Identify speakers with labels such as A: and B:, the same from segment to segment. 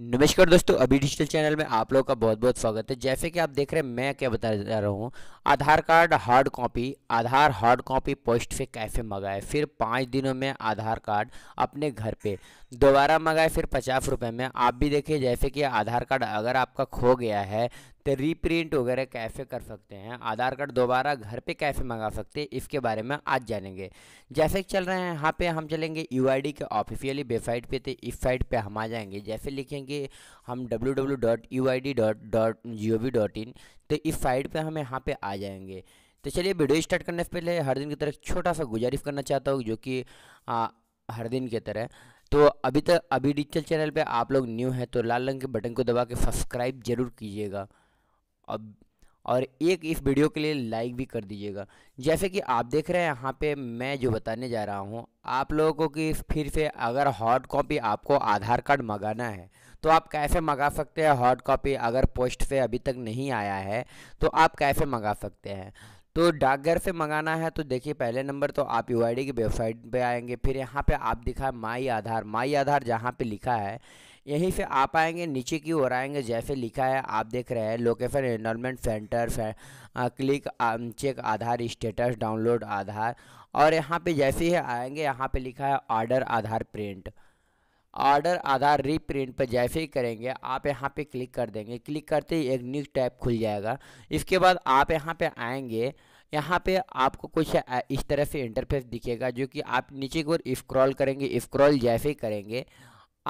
A: नमस्कार दोस्तों अभी डिजिटल चैनल में आप लोगों का बहुत बहुत स्वागत है जैसे कि आप देख रहे हैं मैं क्या बता जा रहा हूँ Aadhaar card hard copy Aadhaar hard copy post से कैसे मंगाए फिर पाँच दिनों में आधार कार्ड अपने घर पे दोबारा मंगाए फिर पचास रुपये में आप भी देखिए जैसे कि आधार कार्ड अगर आपका खो गया है तो रीप्रिंट वगैरह कैसे कर सकते हैं आधार कार्ड दोबारा घर पे कैसे मंगा सकते हैं इसके बारे में आज जानेंगे जैसे चल रहे हैं यहाँ पे हम चलेंगे यू के ऑफिशियली वेबसाइट पे थे तो इस साइट पे हम आ जाएंगे जैसे लिखेंगे हम डब्ल्यू तो इस साइट पे हम यहाँ पे आ जाएंगे तो चलिए वीडियो स्टार्ट करने से पहले हर दिन की तरह छोटा सा गुजारिश करना चाहता हूँ जो कि हर दिन की तरह तो अभी तक अभी डिजिटल चैनल पे आप लोग न्यू हैं तो लाल रंग के बटन को दबा के सब्सक्राइब जरूर कीजिएगा अब और एक इस वीडियो के लिए लाइक भी कर दीजिएगा जैसे कि आप देख रहे हैं यहाँ पे मैं जो बताने जा रहा हूँ आप लोगों को कि फिर से अगर हॉट कॉपी आपको आधार कार्ड मंगाना है तो आप कैसे मंगा सकते हैं हॉट कॉपी अगर पोस्ट से अभी तक नहीं आया है तो आप कैसे मंगा सकते हैं तो डाकघर से मंगाना है तो देखिए पहले नंबर तो आप यू की वेबसाइट पर आएंगे फिर यहाँ पर आप दिखा माई आधार माई आधार जहाँ पर लिखा है यहीं से आप आएंगे नीचे की ओर आएंगे जैसे लिखा है आप देख रहे हैं लोकेशन एनरोलमेंट सेंटर फे, click check Aadhaar status download Aadhaar और यहाँ पे जैसे ही आएंगे यहाँ पे लिखा है order Aadhaar print order Aadhaar reprint पर जैसे ही करेंगे आप यहाँ पे क्लिक कर देंगे क्लिक करते ही एक न्यू टैब खुल जाएगा इसके बाद आप यहाँ पे आएंगे यहाँ पे आपको कुछ इस तरह से इंटरफेस दिखेगा जो कि आप नीचे की ओर स्क्रॉल करेंगे स्क्रॉल जैसे ही करेंगे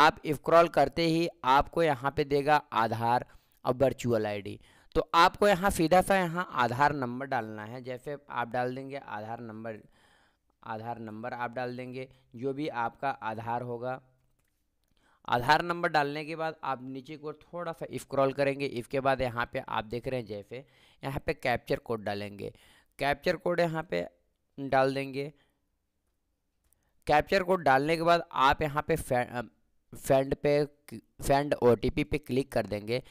A: आप स्क्रॉल करते ही आपको यहाँ पे देगा आधार और वर्चुअल आईडी तो आपको यहाँ सीधा सा यहाँ आधार नंबर डालना है जैसे आप डाल देंगे आधार नंबर आधार नंबर आप डाल देंगे जो भी आपका आधार होगा आधार नंबर डालने के बाद आप नीचे को थोड़ा सा स्क्रॉल करेंगे इसके बाद यहाँ पे आप देख रहे हैं जैसे यहाँ पे कैप्चर कोड डालेंगे कैप्चर कोड यहाँ पे डाल देंगे कैप्चर कोड डालने के बाद आप यहाँ पे फेंड पे फेंड ओ पे क्लिक कर देंगे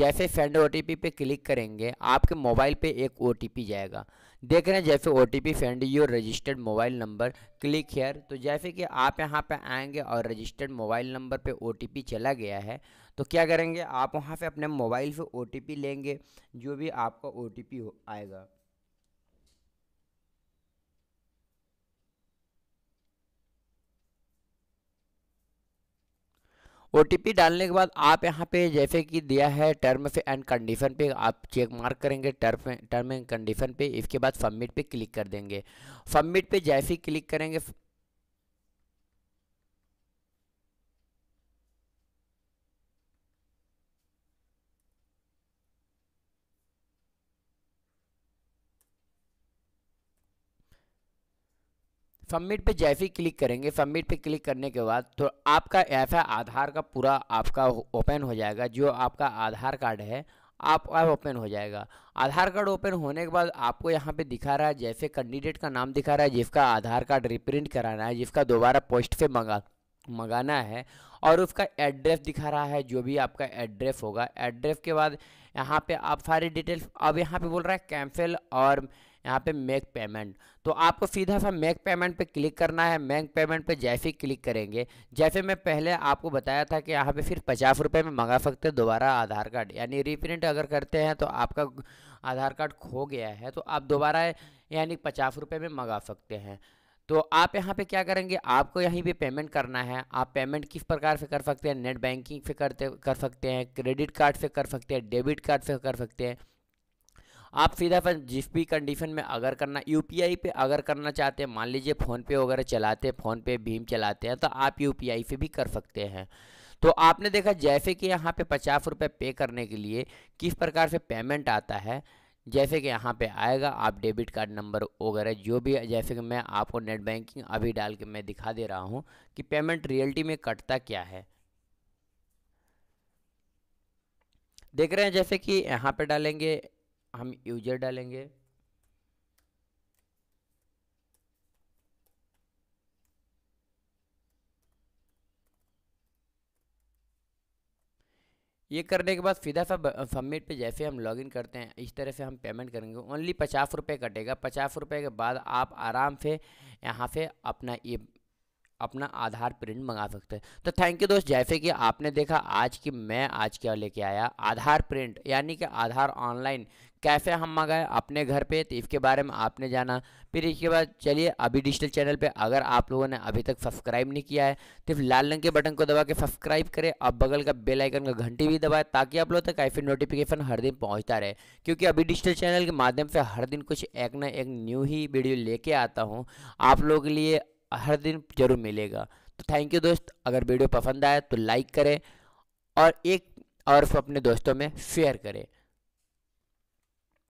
A: जैसे फेंड ओ पे क्लिक करेंगे आपके मोबाइल पे एक ओ जाएगा देख रहे हैं जैसे O T P send your registered mobile number click here तो जैसे कि आप यहाँ पे आएंगे और रजिस्टर्ड मोबाइल नंबर पे ओ चला गया है तो क्या करेंगे आप वहाँ से अपने मोबाइल से ओ लेंगे जो भी आपका ओ आएगा ओ डालने के बाद आप यहाँ पे जैसे कि दिया है टर्म एंड कंडीशन पे आप चेक मार्क करेंगे टर्म टर्म एंड कंडीशन पे इसके बाद सबमिट पे क्लिक कर देंगे सबमिट पे जैसे ही क्लिक करेंगे सबमिट पे जैसे ही क्लिक करेंगे सबमिट पे क्लिक करने के बाद तो आपका ऐसा आधार का पूरा आपका ओपन हो जाएगा जो आपका आधार कार्ड है आपका ओपन हो जाएगा आधार कार्ड ओपन होने के बाद आपको यहाँ पे दिखा रहा है जैसे कैंडिडेट का नाम दिखा रहा है जिसका आधार कार्ड रिप्रिंट कराना है जिसका दोबारा पोस्ट से मंगा मंगाना है और उसका एड्रेस दिखा रहा है जो भी आपका एड्रेस होगा एड्रेस के बाद यहाँ पे आप सारी डिटेल्स अब यहाँ पे बोल रहा है कैंसिल और यहाँ पे मेक पेमेंट तो आपको सीधा सा मेक पेमेंट पे क्लिक करना है मेक पेमेंट पे जैसे ही क्लिक करेंगे जैसे मैं पहले आपको बताया था कि यहाँ पे फिर पचास रुपये में मंगा सकते हैं दोबारा आधार कार्ड यानी रीप्रिंट अगर करते हैं तो आपका आधार कार्ड खो गया है तो आप दोबारा यानी पचास रुपये में मंगा सकते हैं तो आप यहाँ पे क्या करेंगे आपको यहीं पे पेमेंट करना है आप पेमेंट किस प्रकार से कर सकते हैं नेट बैंकिंग से करते कर सकते हैं क्रेडिट कार्ड से कर सकते हैं डेबिट कार्ड से कर सकते हैं आप सीधा फिर जिस भी कंडीशन में अगर करना यू पे अगर करना चाहते हैं मान लीजिए फ़ोनपे वगैरह चलाते हैं फ़ोनपे भीम चलाते हैं तो आप यू पे भी कर सकते हैं तो आपने देखा जैसे कि यहाँ पे पचास रुपये पे करने के लिए किस प्रकार से पेमेंट आता है जैसे कि यहाँ पे आएगा आप डेबिट कार्ड नंबर वगैरह जो भी जैसे कि मैं आपको नेट बैंकिंग अभी डाल के मैं दिखा दे रहा हूँ कि पेमेंट रियलिटी में कटता क्या है देख रहे हैं जैसे कि यहाँ पे डालेंगे हम यूजर डालेंगे ये करने के बाद फिदा सबमिट पे जैसे हम लॉगिन करते हैं इस तरह से हम पेमेंट करेंगे ओनली पचास रुपये कटेगा पचास रुपये के बाद आप आराम से यहाँ से अपना ये अपना आधार प्रिंट मंगा सकते हैं तो थैंक यू दोस्त जैसे कि आपने देखा आज की मैं आज क्या लेके आया आधार प्रिंट यानी कि आधार ऑनलाइन कैसे हम मंगाए अपने घर पे तो इसके बारे में आपने जाना फिर इसके बाद चलिए अभी डिजिटल चैनल पे अगर आप लोगों ने अभी तक सब्सक्राइब नहीं किया है तो लाल रंग के बटन को दबा के सब्सक्राइब करें अब बगल का बेल आइकन का घंटी भी दबाएं ताकि आप लोगों तक ऐसे नोटिफिकेशन हर दिन पहुंचता रहे क्योंकि अभी डिजिटल चैनल के माध्यम से हर दिन कुछ एक ना एक न्यू ही वीडियो लेके आता हूँ आप लोगों के लिए हर दिन जरूर मिलेगा तो थैंक यू दोस्त अगर वीडियो पसंद आए तो लाइक करें और एक और अपने दोस्तों में शेयर करें